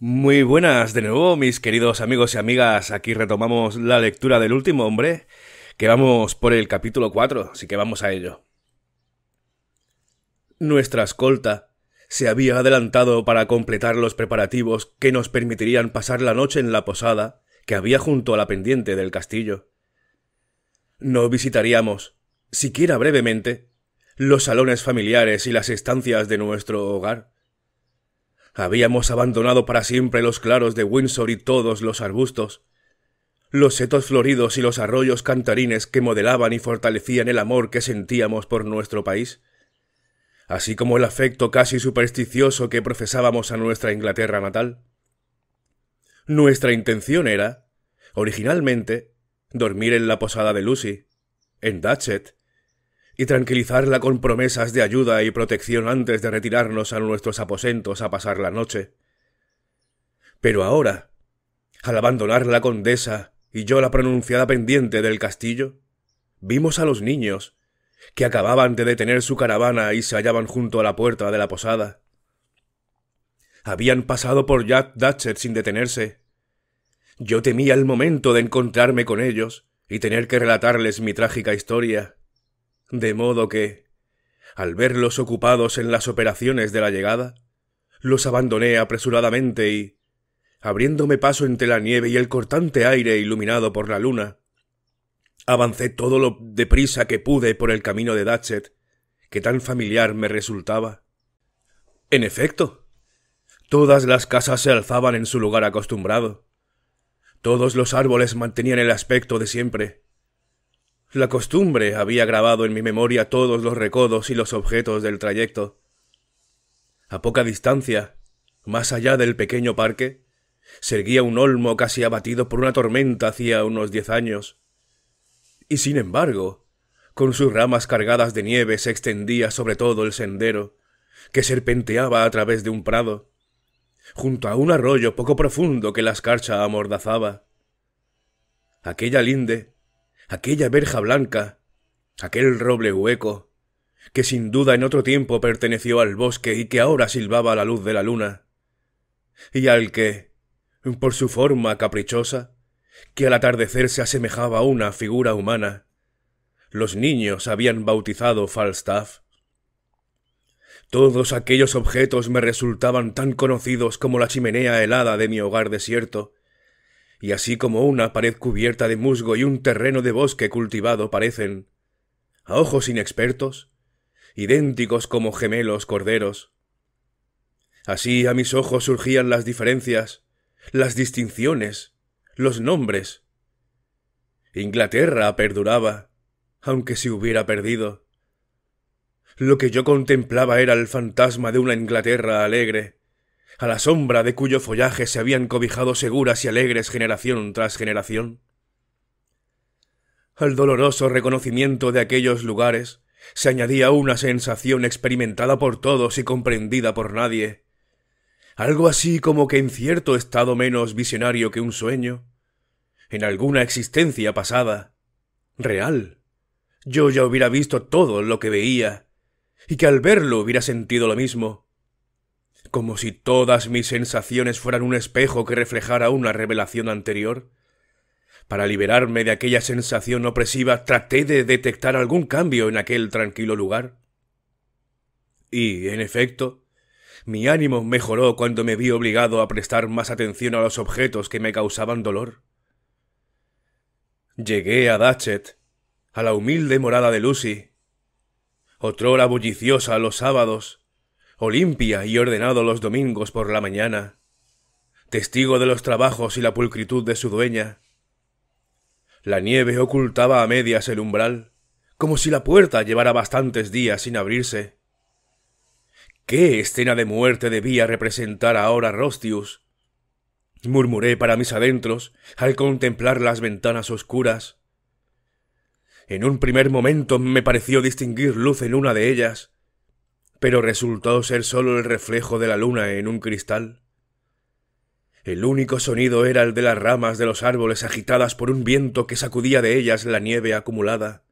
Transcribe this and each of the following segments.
Muy buenas de nuevo, mis queridos amigos y amigas. Aquí retomamos la lectura del último hombre, que vamos por el capítulo 4, así que vamos a ello. Nuestra escolta se había adelantado para completar los preparativos que nos permitirían pasar la noche en la posada que había junto a la pendiente del castillo. No visitaríamos, siquiera brevemente, los salones familiares y las estancias de nuestro hogar Habíamos abandonado para siempre los claros de Windsor y todos los arbustos, los setos floridos y los arroyos cantarines que modelaban y fortalecían el amor que sentíamos por nuestro país, así como el afecto casi supersticioso que profesábamos a nuestra Inglaterra natal. Nuestra intención era, originalmente, dormir en la posada de Lucy, en Datchet, y tranquilizarla con promesas de ayuda y protección antes de retirarnos a nuestros aposentos a pasar la noche. Pero ahora, al abandonar la condesa y yo la pronunciada pendiente del castillo, vimos a los niños, que acababan de detener su caravana y se hallaban junto a la puerta de la posada. Habían pasado por Jack Datchet sin detenerse. Yo temía el momento de encontrarme con ellos y tener que relatarles mi trágica historia. De modo que, al verlos ocupados en las operaciones de la llegada, los abandoné apresuradamente y, abriéndome paso entre la nieve y el cortante aire iluminado por la luna, avancé todo lo deprisa que pude por el camino de Datchet, que tan familiar me resultaba. En efecto, todas las casas se alzaban en su lugar acostumbrado. Todos los árboles mantenían el aspecto de siempre, la costumbre había grabado en mi memoria todos los recodos y los objetos del trayecto. A poca distancia, más allá del pequeño parque, seguía un olmo casi abatido por una tormenta hacía unos diez años. Y sin embargo, con sus ramas cargadas de nieve se extendía sobre todo el sendero, que serpenteaba a través de un prado, junto a un arroyo poco profundo que la escarcha amordazaba. Aquella linde aquella verja blanca, aquel roble hueco, que sin duda en otro tiempo perteneció al bosque y que ahora silbaba a la luz de la luna, y al que, por su forma caprichosa, que al atardecer se asemejaba a una figura humana, los niños habían bautizado Falstaff. Todos aquellos objetos me resultaban tan conocidos como la chimenea helada de mi hogar desierto, y así como una pared cubierta de musgo y un terreno de bosque cultivado parecen, a ojos inexpertos, idénticos como gemelos corderos. Así a mis ojos surgían las diferencias, las distinciones, los nombres. Inglaterra perduraba, aunque se hubiera perdido. Lo que yo contemplaba era el fantasma de una Inglaterra alegre, a la sombra de cuyo follaje se habían cobijado seguras y alegres generación tras generación? Al doloroso reconocimiento de aquellos lugares se añadía una sensación experimentada por todos y comprendida por nadie, algo así como que en cierto estado menos visionario que un sueño, en alguna existencia pasada, real, yo ya hubiera visto todo lo que veía, y que al verlo hubiera sentido lo mismo, como si todas mis sensaciones fueran un espejo que reflejara una revelación anterior. Para liberarme de aquella sensación opresiva traté de detectar algún cambio en aquel tranquilo lugar. Y, en efecto, mi ánimo mejoró cuando me vi obligado a prestar más atención a los objetos que me causaban dolor. Llegué a Datchet, a la humilde morada de Lucy, otrora bulliciosa los sábados, Olimpia y ordenado los domingos por la mañana, testigo de los trabajos y la pulcritud de su dueña. La nieve ocultaba a medias el umbral, como si la puerta llevara bastantes días sin abrirse. ¿Qué escena de muerte debía representar ahora Rostius? murmuré para mis adentros al contemplar las ventanas oscuras. En un primer momento me pareció distinguir luz en una de ellas, pero resultó ser solo el reflejo de la luna en un cristal. El único sonido era el de las ramas de los árboles agitadas por un viento que sacudía de ellas la nieve acumulada.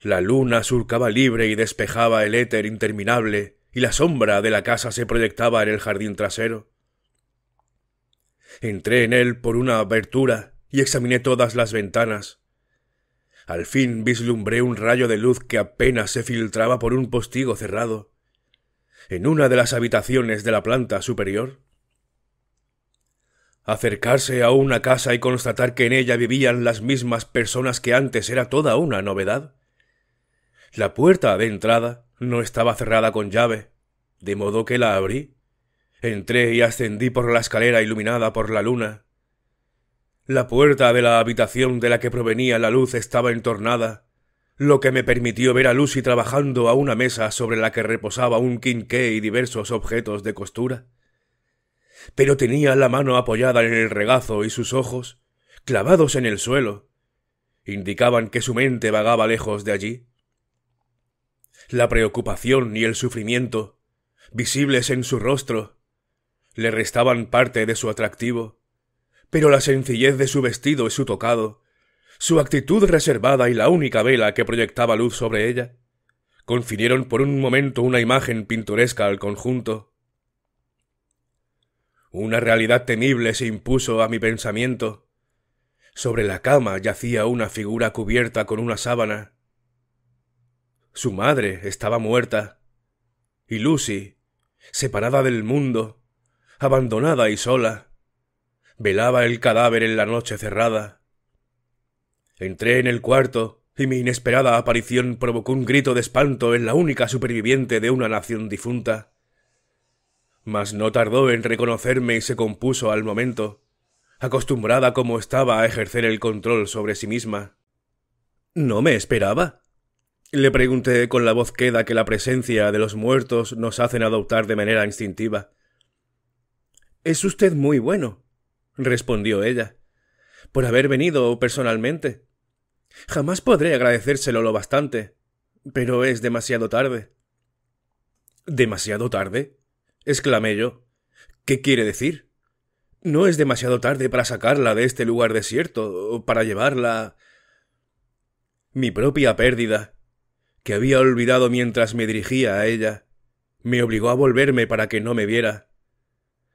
La luna surcaba libre y despejaba el éter interminable, y la sombra de la casa se proyectaba en el jardín trasero. Entré en él por una abertura y examiné todas las ventanas. Al fin vislumbré un rayo de luz que apenas se filtraba por un postigo cerrado. En una de las habitaciones de la planta superior. Acercarse a una casa y constatar que en ella vivían las mismas personas que antes era toda una novedad. La puerta de entrada no estaba cerrada con llave, de modo que la abrí. Entré y ascendí por la escalera iluminada por la luna, la puerta de la habitación de la que provenía la luz estaba entornada, lo que me permitió ver a Lucy trabajando a una mesa sobre la que reposaba un quinqué y diversos objetos de costura. Pero tenía la mano apoyada en el regazo y sus ojos, clavados en el suelo, indicaban que su mente vagaba lejos de allí. La preocupación y el sufrimiento, visibles en su rostro, le restaban parte de su atractivo pero la sencillez de su vestido y su tocado, su actitud reservada y la única vela que proyectaba luz sobre ella, confinieron por un momento una imagen pintoresca al conjunto. Una realidad temible se impuso a mi pensamiento. Sobre la cama yacía una figura cubierta con una sábana. Su madre estaba muerta, y Lucy, separada del mundo, abandonada y sola, velaba el cadáver en la noche cerrada. Entré en el cuarto y mi inesperada aparición provocó un grito de espanto en la única superviviente de una nación difunta. Mas no tardó en reconocerme y se compuso al momento, acostumbrada como estaba a ejercer el control sobre sí misma. ¿No me esperaba? Le pregunté con la voz queda que la presencia de los muertos nos hacen adoptar de manera instintiva. Es usted muy bueno, respondió ella, por haber venido personalmente. Jamás podré agradecérselo lo bastante, pero es demasiado tarde. ¿Demasiado tarde? exclamé yo. ¿Qué quiere decir? No es demasiado tarde para sacarla de este lugar desierto, para llevarla. Mi propia pérdida, que había olvidado mientras me dirigía a ella, me obligó a volverme para que no me viera.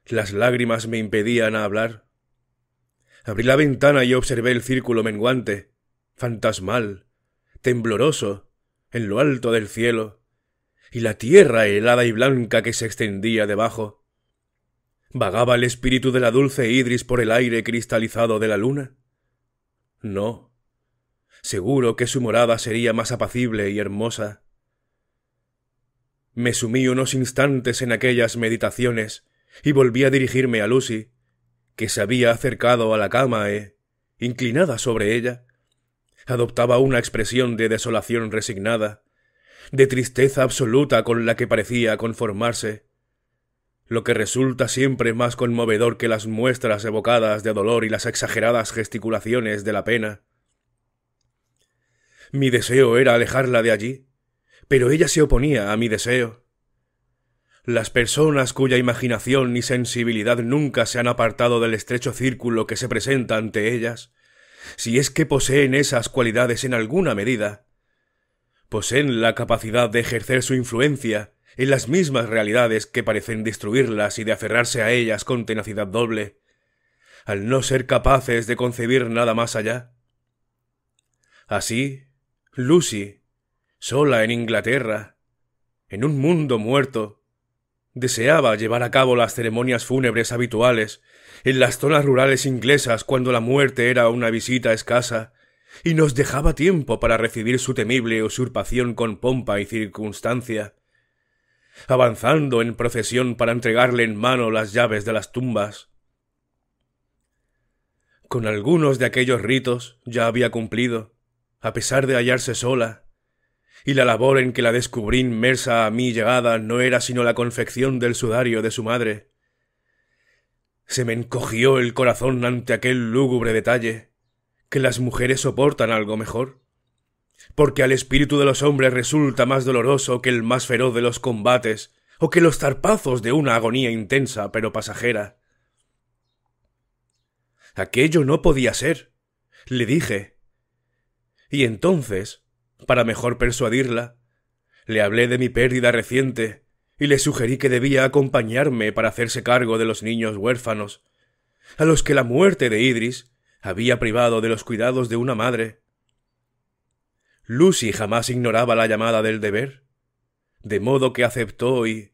Las lágrimas me impedían hablar. Abrí la ventana y observé el círculo menguante, fantasmal, tembloroso, en lo alto del cielo, y la tierra helada y blanca que se extendía debajo. ¿Vagaba el espíritu de la dulce Idris por el aire cristalizado de la luna? No. Seguro que su morada sería más apacible y hermosa. Me sumí unos instantes en aquellas meditaciones y volví a dirigirme a Lucy, que se había acercado a la cama e, inclinada sobre ella, adoptaba una expresión de desolación resignada, de tristeza absoluta con la que parecía conformarse, lo que resulta siempre más conmovedor que las muestras evocadas de dolor y las exageradas gesticulaciones de la pena. Mi deseo era alejarla de allí, pero ella se oponía a mi deseo. Las personas cuya imaginación y sensibilidad nunca se han apartado del estrecho círculo que se presenta ante ellas, si es que poseen esas cualidades en alguna medida, poseen la capacidad de ejercer su influencia en las mismas realidades que parecen destruirlas y de aferrarse a ellas con tenacidad doble, al no ser capaces de concebir nada más allá. Así, Lucy, sola en Inglaterra, en un mundo muerto, Deseaba llevar a cabo las ceremonias fúnebres habituales en las zonas rurales inglesas cuando la muerte era una visita escasa, y nos dejaba tiempo para recibir su temible usurpación con pompa y circunstancia, avanzando en procesión para entregarle en mano las llaves de las tumbas. Con algunos de aquellos ritos ya había cumplido, a pesar de hallarse sola, y la labor en que la descubrí inmersa a mi llegada no era sino la confección del sudario de su madre. Se me encogió el corazón ante aquel lúgubre detalle, que las mujeres soportan algo mejor, porque al espíritu de los hombres resulta más doloroso que el más feroz de los combates, o que los zarpazos de una agonía intensa pero pasajera. Aquello no podía ser, le dije. Y entonces para mejor persuadirla, le hablé de mi pérdida reciente y le sugerí que debía acompañarme para hacerse cargo de los niños huérfanos, a los que la muerte de Idris había privado de los cuidados de una madre. Lucy jamás ignoraba la llamada del deber, de modo que aceptó y,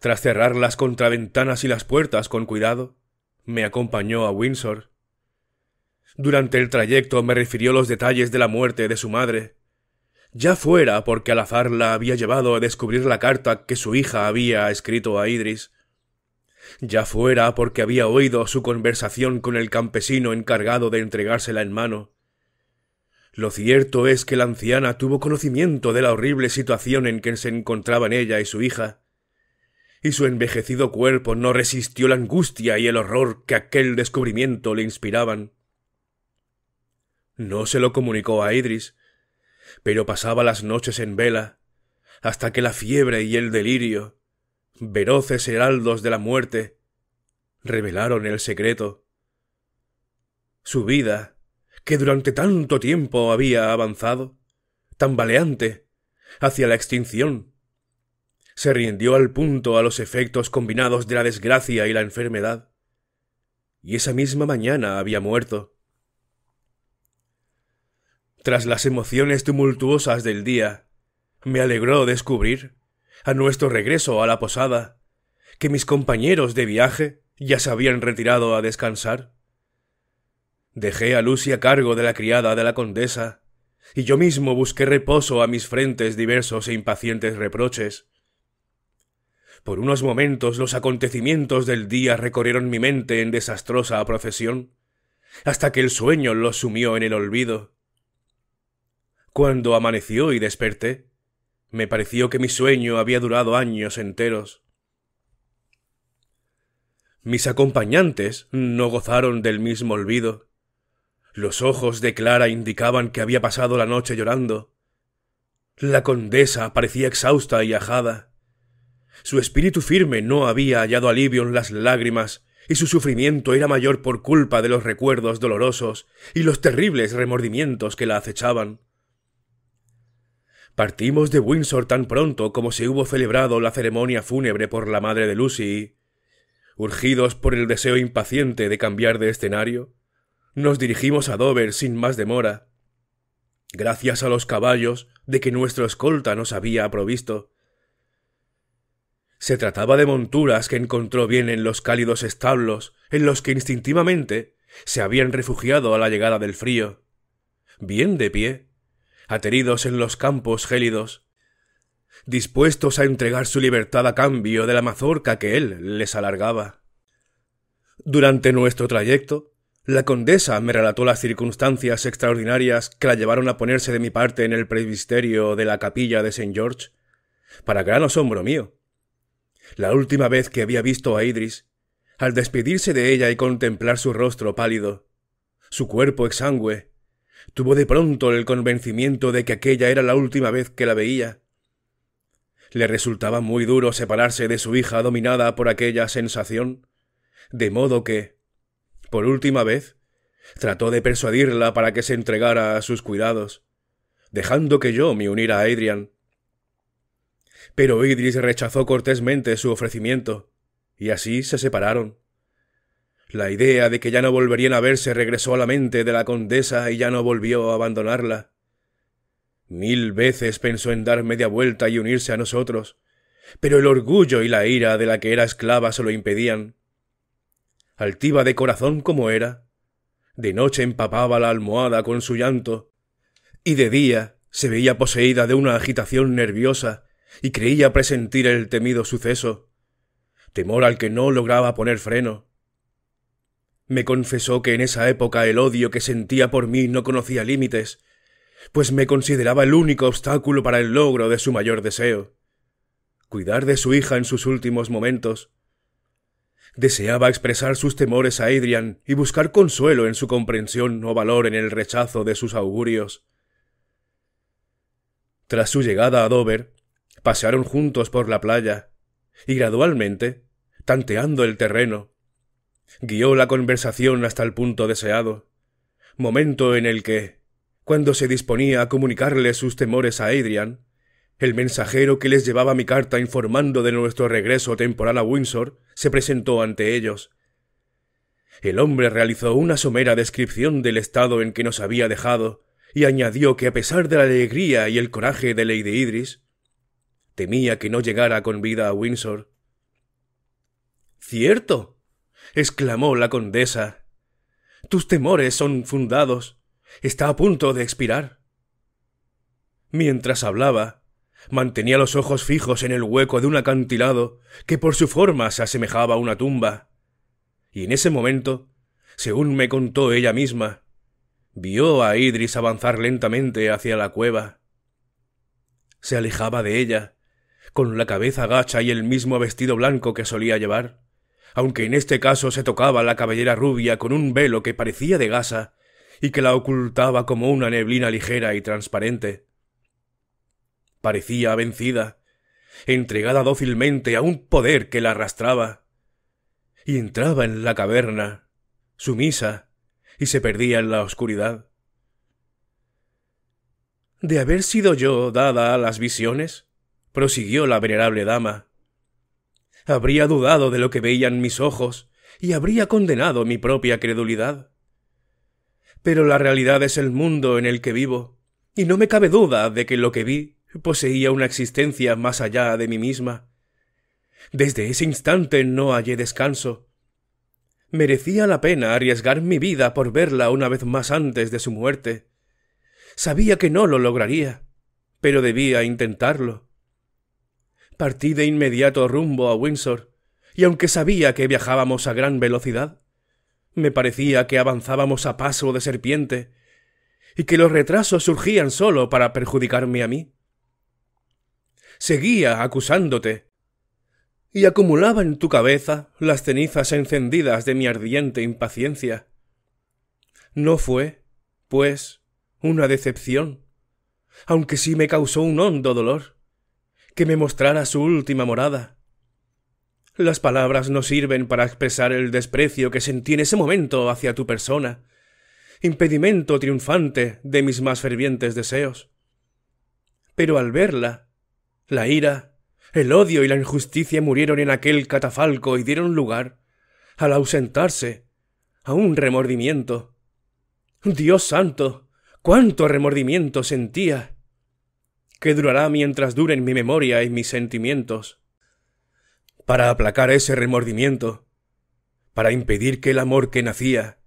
tras cerrar las contraventanas y las puertas con cuidado, me acompañó a Windsor. Durante el trayecto me refirió los detalles de la muerte de su madre, ya fuera porque al azar la había llevado a descubrir la carta que su hija había escrito a Idris, ya fuera porque había oído su conversación con el campesino encargado de entregársela en mano. Lo cierto es que la anciana tuvo conocimiento de la horrible situación en que se encontraban ella y su hija, y su envejecido cuerpo no resistió la angustia y el horror que aquel descubrimiento le inspiraban. No se lo comunicó a Idris, pero pasaba las noches en vela, hasta que la fiebre y el delirio, veroces heraldos de la muerte, revelaron el secreto. Su vida, que durante tanto tiempo había avanzado, tambaleante, hacia la extinción, se rindió al punto a los efectos combinados de la desgracia y la enfermedad. Y esa misma mañana había muerto. Tras las emociones tumultuosas del día, me alegró descubrir, a nuestro regreso a la posada, que mis compañeros de viaje ya se habían retirado a descansar. Dejé a Lucy a cargo de la criada de la condesa, y yo mismo busqué reposo a mis frentes diversos e impacientes reproches. Por unos momentos los acontecimientos del día recorrieron mi mente en desastrosa procesión, hasta que el sueño los sumió en el olvido, cuando amaneció y desperté, me pareció que mi sueño había durado años enteros. Mis acompañantes no gozaron del mismo olvido. Los ojos de Clara indicaban que había pasado la noche llorando. La condesa parecía exhausta y ajada. Su espíritu firme no había hallado alivio en las lágrimas, y su sufrimiento era mayor por culpa de los recuerdos dolorosos y los terribles remordimientos que la acechaban. Partimos de Windsor tan pronto como se hubo celebrado la ceremonia fúnebre por la madre de Lucy. Urgidos por el deseo impaciente de cambiar de escenario, nos dirigimos a Dover sin más demora. Gracias a los caballos de que nuestro escolta nos había provisto, Se trataba de monturas que encontró bien en los cálidos establos en los que instintivamente se habían refugiado a la llegada del frío. Bien de pie, ateridos en los campos gélidos, dispuestos a entregar su libertad a cambio de la mazorca que él les alargaba. Durante nuestro trayecto, la condesa me relató las circunstancias extraordinarias que la llevaron a ponerse de mi parte en el presbiterio de la capilla de St. George, para gran asombro mío. La última vez que había visto a Idris, al despedirse de ella y contemplar su rostro pálido, su cuerpo exangüe Tuvo de pronto el convencimiento de que aquella era la última vez que la veía. Le resultaba muy duro separarse de su hija dominada por aquella sensación, de modo que, por última vez, trató de persuadirla para que se entregara a sus cuidados, dejando que yo me uniera a Adrian. Pero Idris rechazó cortésmente su ofrecimiento, y así se separaron. La idea de que ya no volverían a verse regresó a la mente de la condesa y ya no volvió a abandonarla. Mil veces pensó en dar media vuelta y unirse a nosotros, pero el orgullo y la ira de la que era esclava se lo impedían. Altiva de corazón como era, de noche empapaba la almohada con su llanto, y de día se veía poseída de una agitación nerviosa y creía presentir el temido suceso, temor al que no lograba poner freno. Me confesó que en esa época el odio que sentía por mí no conocía límites, pues me consideraba el único obstáculo para el logro de su mayor deseo cuidar de su hija en sus últimos momentos. Deseaba expresar sus temores a Adrian y buscar consuelo en su comprensión o valor en el rechazo de sus augurios. Tras su llegada a Dover, pasearon juntos por la playa, y gradualmente, tanteando el terreno, guió la conversación hasta el punto deseado, momento en el que, cuando se disponía a comunicarle sus temores a Adrian, el mensajero que les llevaba mi carta informando de nuestro regreso temporal a Windsor se presentó ante ellos. El hombre realizó una somera descripción del estado en que nos había dejado y añadió que a pesar de la alegría y el coraje de Lady Idris, temía que no llegara con vida a Windsor. Cierto, exclamó la condesa. Tus temores son fundados. Está a punto de expirar. Mientras hablaba, mantenía los ojos fijos en el hueco de un acantilado que por su forma se asemejaba a una tumba. Y en ese momento, según me contó ella misma, vio a Idris avanzar lentamente hacia la cueva. Se alejaba de ella, con la cabeza gacha y el mismo vestido blanco que solía llevar aunque en este caso se tocaba la cabellera rubia con un velo que parecía de gasa y que la ocultaba como una neblina ligera y transparente. Parecía vencida, entregada dócilmente a un poder que la arrastraba, y entraba en la caverna, sumisa, y se perdía en la oscuridad. De haber sido yo dada a las visiones, prosiguió la venerable dama, habría dudado de lo que veían mis ojos y habría condenado mi propia credulidad. Pero la realidad es el mundo en el que vivo, y no me cabe duda de que lo que vi poseía una existencia más allá de mí misma. Desde ese instante no hallé descanso. Merecía la pena arriesgar mi vida por verla una vez más antes de su muerte. Sabía que no lo lograría, pero debía intentarlo. Partí de inmediato rumbo a Windsor, y aunque sabía que viajábamos a gran velocidad, me parecía que avanzábamos a paso de serpiente, y que los retrasos surgían solo para perjudicarme a mí. Seguía acusándote, y acumulaba en tu cabeza las cenizas encendidas de mi ardiente impaciencia. No fue, pues, una decepción, aunque sí me causó un hondo dolor que me mostrara su última morada. Las palabras no sirven para expresar el desprecio que sentí en ese momento hacia tu persona, impedimento triunfante de mis más fervientes deseos. Pero al verla, la ira, el odio y la injusticia murieron en aquel catafalco y dieron lugar, al ausentarse, a un remordimiento. Dios santo, cuánto remordimiento sentía que durará mientras duren mi memoria y mis sentimientos. Para aplacar ese remordimiento, para impedir que el amor que nacía,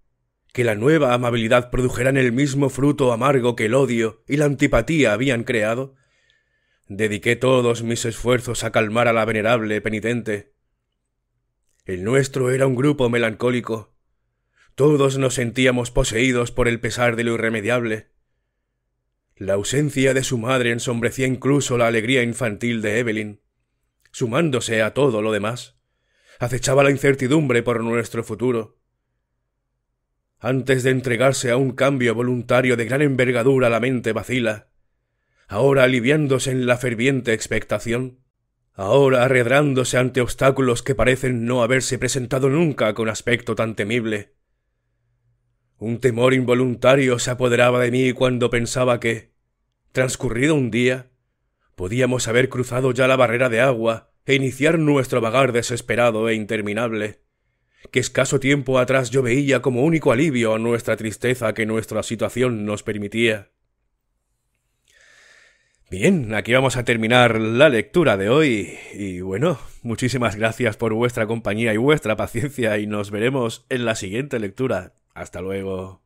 que la nueva amabilidad produjeran el mismo fruto amargo que el odio y la antipatía habían creado, dediqué todos mis esfuerzos a calmar a la venerable penitente. El nuestro era un grupo melancólico. Todos nos sentíamos poseídos por el pesar de lo irremediable. La ausencia de su madre ensombrecía incluso la alegría infantil de Evelyn. Sumándose a todo lo demás, acechaba la incertidumbre por nuestro futuro. Antes de entregarse a un cambio voluntario de gran envergadura, la mente vacila, ahora aliviándose en la ferviente expectación, ahora arredrándose ante obstáculos que parecen no haberse presentado nunca con aspecto tan temible un temor involuntario se apoderaba de mí cuando pensaba que, transcurrido un día, podíamos haber cruzado ya la barrera de agua e iniciar nuestro vagar desesperado e interminable, que escaso tiempo atrás yo veía como único alivio a nuestra tristeza que nuestra situación nos permitía. Bien, aquí vamos a terminar la lectura de hoy y bueno, muchísimas gracias por vuestra compañía y vuestra paciencia y nos veremos en la siguiente lectura. Hasta luego.